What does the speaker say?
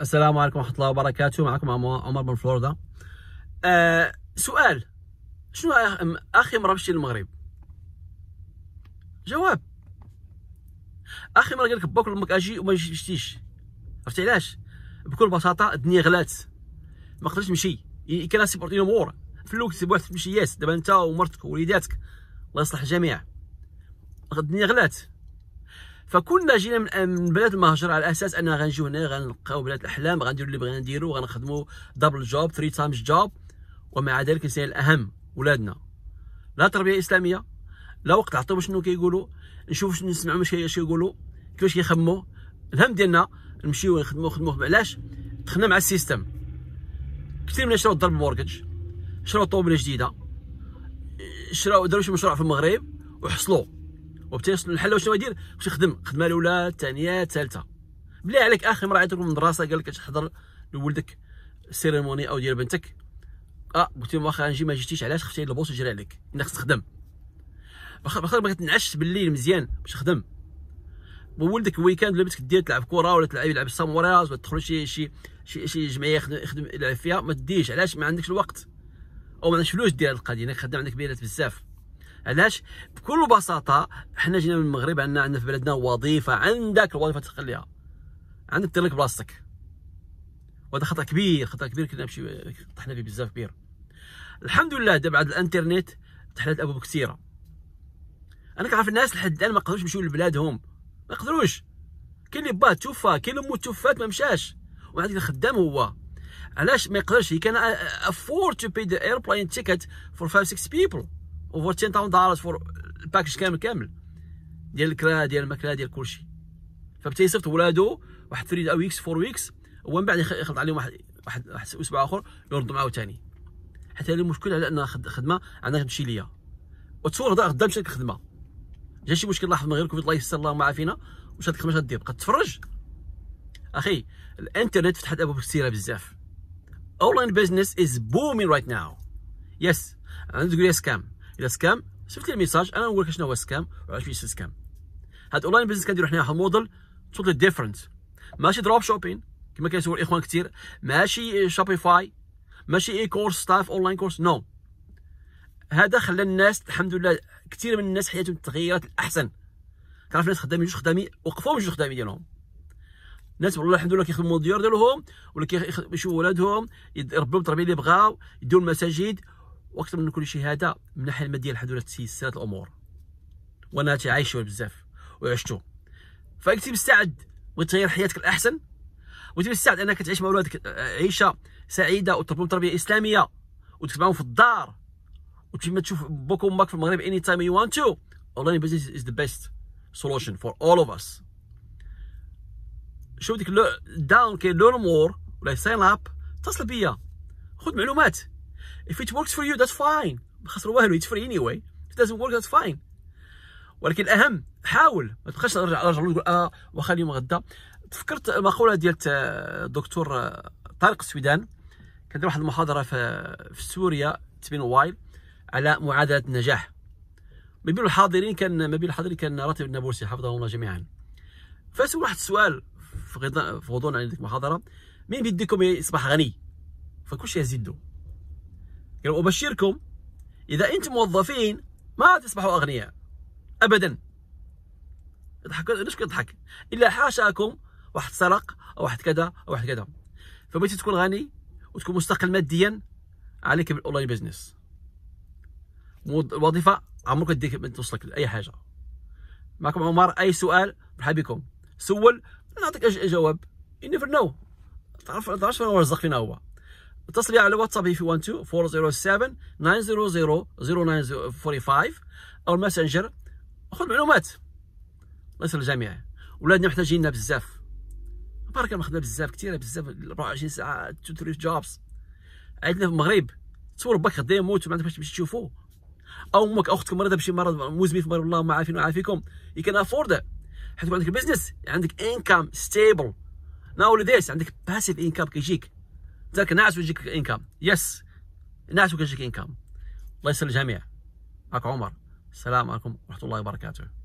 السلام عليكم ورحمه الله وبركاته معكم عمر من فلوريدا أه سؤال شنو آه- اخي مربشي للمغرب جواب اخي مره قال لك باكل امك اجي وما شتيش عرفتي علاش بكل بساطه الدنيا غلات ما قدرتش نمشي كان سيبورتي الامور فلوك تمشي ياس دابا انت ومرتك ووليداتك الله يصلح الجميع الدنيا غلات فكنا جينا من بلاد المهجر على اساس اننا غنجيو هنا غنلقاو بلاد الاحلام غنديرو اللي بغينا نديرو غنخدمو دبل جوب ثري تايمز جوب ومع ذلك نسينا الاهم ولادنا لا تربيه اسلاميه لا وقت عطيو شنو كيقولوا نشوف شنو نسمعوا واش كيقولوا كيفاش كيخمموا الهم ديالنا نمشيو نخدموا نخدموا علاش دخلنا مع السيستم كثير من شراو الضرب مورجج شراو طوموبيله جديده شراو داروا شي مشروع في المغرب وحصلوه وبالتالي وصل للحل واش يدير باش يخدم الخدمه الاولى الثانيه الثالثه بلي عليك اخي مره من الدراسه قال لك تحضر لولدك السيريموني او ديال بنتك اه قلت لهم واخا نجي ما جيتيش علاش خفتي البوس يجري عليك انك تخدم واخا واخا بغيت نعش بالليل مزيان باش تخدم ولدك ويكاند ولا بنتك دير تلعب كره ولا تلعب يلعب الساموراز ولا تدخل شي شي شي, شي جمعيه يخدم يخدم يلعب فيها ما ديش علاش ما عندكش الوقت او ما عندكش فلوس ديال القضيه انك خدام عندك بيانات بزاف علاش بكل بساطه حنا جينا من المغرب عندنا عندنا في بلدنا وظيفه عندك الوظيفه تخليها عندك دير لك بلاصتك وهذا خطا كبير خطا كبير كنا نمشي طحنا فيه بزاف كبير الحمد لله دابا بعد الانترنت تحلات ابواب كثيره انا كنعرف الناس لحد الان ما قدروش يمشيو لبلادهم ما قدروش كاين اللي باه توفى كاين اللي توفات ما مشاش وعاد خدام هو علاش ما يقدرش هي كان افورد تو بي ذا ايربلاين تيكت فور 5 6 بيبل اوفر 10000 دولار فور الباكج كامل كامل ديال الكرا ديال الماكله ديال كلشي فبتا يصيفط ولادو واحد 3 ويكس 4 ويكس ومن بعد يخلط عليهم واحد واحد واحد اسبوع اخر معاه عاوتاني حتى هذا المشكل على ان خدمه عندها تمشي ليا وتصور هذا غدا مشات الخدمه جا شي مشكل لاحظ من غير كوفيد الله يسر اللهم عافينا هاد الخدمه شغادير بقى تفرج اخي الانترنت فتحت ابواب كثيره بزاف اونلاين بزنس از بومين رايت ناو يس انا تقول لي سكام الى سكام شفت لي الميساج انا نقول لك شنو هو سكام وعلاش في سكام هاد اونلاين بزنس كنديرو حنا واحد الموديل توتلي ديفرنت ماشي دروب شوبين كما كيسولوا الاخوان كثير ماشي شوبيفاي ماشي اي كورس ستاف اونلاين كورس نو هذا خلى الناس الحمد لله كثير من الناس حياتهم تغيرت الاحسن تعرف ناس خدامين جوج خدامي وقفوا جوج خدامي ديالهم ناس والله الحمد لله كيخدموا الديور ديالهم ولا كيشوفوا ولادهم يربيو التربيه اللي بغاو يديروا المساجد واكثر من كل شيء هذا من الناحيه الماديه الحمد لله تسيسرت الامور وانا عايش بزاف وعشتو فانت مستعد وتغير حياتك الاحسن وانت مستعد انك تعيش مع اولادك آه، عيشه سعيده وتربيهم تربيه اسلاميه وتتبعهم في الدار وتما تشوف بوك وماك في المغرب اني تايم يو وانت تو اونلاين بزنس از ذا بيست سولوشن فور اول اوف اس شوف ديك داون كاين لورن مور ولا ساين اب اتصل بيا خذ معلومات if it works for you that's fine ما خسر والو it's free anyway if it doesn't work that's fine ولكن الاهم حاول ما تبقاش ترجع ترجع تقول اه واخا اليوم غدا تفكرت المقوله ديال الدكتور آه، آه، طارق السويدان كان واحد المحاضره في في سوريا تبين وايل على معادله النجاح ما بين الحاضرين كان ما بين الحاضرين كان راتب النابلسي حفظه الله جميعا فسأل واحد السؤال في غضون عن المحاضره مين بيديكم يصبح غني فكلشي يزيدو قال أبشركم إذا أنتم موظفين ما تصبحوا أغنياء أبدا يضحك ليش يضحك؟ إلا حاشاكم واحد سرق أو واحد كذا أو واحد كذا فبغيتي تكون غني وتكون مستقل ماديا عليك بالاونلاين بزنس الوظيفه عمرك ديك توصلك لاي حاجه معكم عمر اي سؤال مرحبا بكم سول نعطيك جواب اني فور نو تعرف تعرف هو رزق فينا هو اتصل على الواتساب if you 407 900 0945 او الماسنجر خذ معلومات الله يسر الجميع ولادنا محتاجيننا بزاف بارك مخدمه بزاف كثيره بزاف 24 ساعه تو ثري جوبس عندنا في المغرب تصور باك غدا يموت ما عندكش باش تشوفوا او امك او اختك مريضه بشي مرض مزمن في المغرب الله ما عارفين وعافيكم يو كان افورد حيت عندك بزنس عندك انكم ستيبل ناو ذيس عندك باسيف انكم كيجيك تاك ناعس ويجيك انكم يس ناعس ويجيك انكم الله يسر الجميع معك عمر السلام عليكم ورحمه الله وبركاته